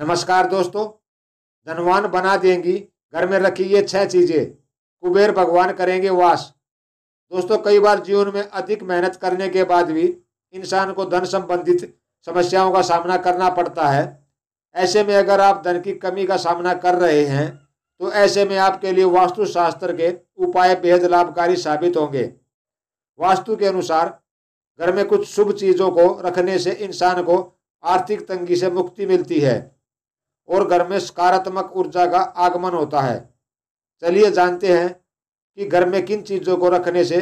नमस्कार दोस्तों धनवान बना देंगी घर में रखी ये छह चीजें कुबेर भगवान करेंगे वास दोस्तों कई बार जीवन में अधिक मेहनत करने के बाद भी इंसान को धन संबंधित समस्याओं का सामना करना पड़ता है ऐसे में अगर आप धन की कमी का सामना कर रहे हैं तो ऐसे में आपके लिए वास्तुशास्त्र के उपाय बेहद लाभकारी साबित होंगे वास्तु के अनुसार घर में कुछ शुभ चीज़ों को रखने से इंसान को आर्थिक तंगी से मुक्ति मिलती है और घर में सकारात्मक ऊर्जा का आगमन होता है चलिए जानते हैं कि घर में किन चीज़ों को रखने से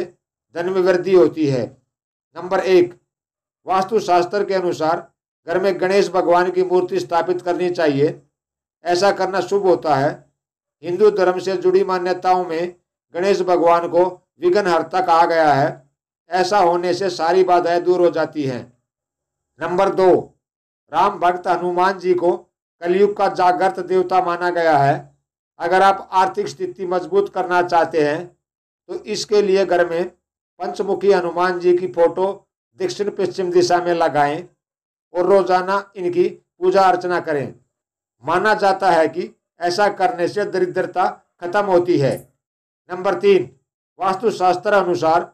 धन में वृद्धि होती है नंबर एक वास्तुशास्त्र के अनुसार घर में गणेश भगवान की मूर्ति स्थापित करनी चाहिए ऐसा करना शुभ होता है हिंदू धर्म से जुड़ी मान्यताओं में गणेश भगवान को विघ्नहर्ता कहा गया है ऐसा होने से सारी बाधाएं दूर हो जाती हैं नंबर दो राम भक्त हनुमान जी को कलयुग का जागृत देवता माना गया है अगर आप आर्थिक स्थिति मजबूत करना चाहते हैं तो इसके लिए घर में पंचमुखी हनुमान जी की फोटो दक्षिण पश्चिम दिशा में लगाएं और रोजाना इनकी पूजा अर्चना करें माना जाता है कि ऐसा करने से दरिद्रता खत्म होती है नंबर तीन वास्तुशास्त्र अनुसार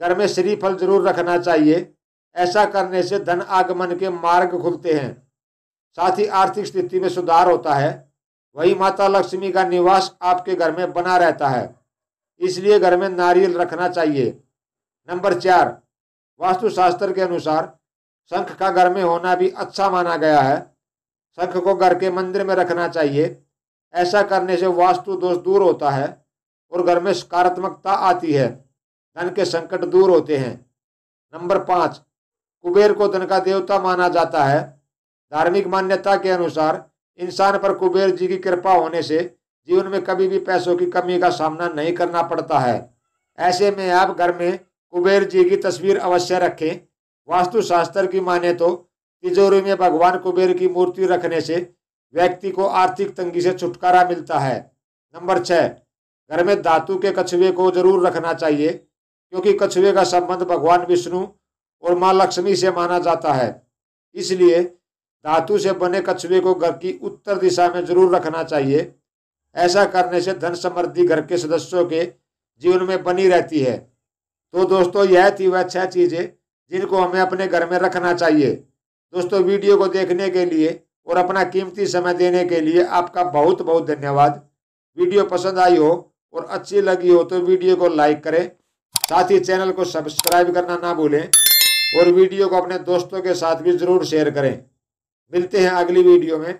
घर में श्रीफल जरूर रखना चाहिए ऐसा करने से धन आगमन के मार्ग खुलते हैं साथ ही आर्थिक स्थिति में सुधार होता है वही माता लक्ष्मी का निवास आपके घर में बना रहता है इसलिए घर में नारियल रखना चाहिए नंबर चार वास्तुशास्त्र के अनुसार शंख का घर में होना भी अच्छा माना गया है शंख को घर के मंदिर में रखना चाहिए ऐसा करने से वास्तु दोष दूर होता है और घर में सकारात्मकता आती है धन के संकट दूर होते हैं नंबर पाँच कुबेर को धन का देवता माना जाता है धार्मिक मान्यता के अनुसार इंसान पर कुबेर जी की कृपा होने से जीवन में कभी भी पैसों की कमी का सामना नहीं करना पड़ता है ऐसे में आप घर में कुबेर जी की तस्वीर अवश्य रखें वास्तुशास्त्र की माने तो तिजोरी में भगवान कुबेर की मूर्ति रखने से व्यक्ति को आर्थिक तंगी से छुटकारा मिलता है नंबर छः घर में धातु के कछुए को जरूर रखना चाहिए क्योंकि कछुए का संबंध भगवान विष्णु और माँ लक्ष्मी से माना जाता है इसलिए धातु से बने कछुए को घर की उत्तर दिशा में जरूर रखना चाहिए ऐसा करने से धन समृद्धि घर के सदस्यों के जीवन में बनी रहती है तो दोस्तों यह थी वह छह चीज़ें जिनको हमें अपने घर में रखना चाहिए दोस्तों वीडियो को देखने के लिए और अपना कीमती समय देने के लिए आपका बहुत बहुत धन्यवाद वीडियो पसंद आई हो और अच्छी लगी हो तो वीडियो को लाइक करें साथ ही चैनल को सब्सक्राइब करना ना भूलें और वीडियो को अपने दोस्तों के साथ भी ज़रूर शेयर करें मिलते हैं अगली वीडियो में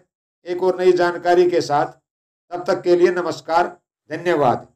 एक और नई जानकारी के साथ तब तक के लिए नमस्कार धन्यवाद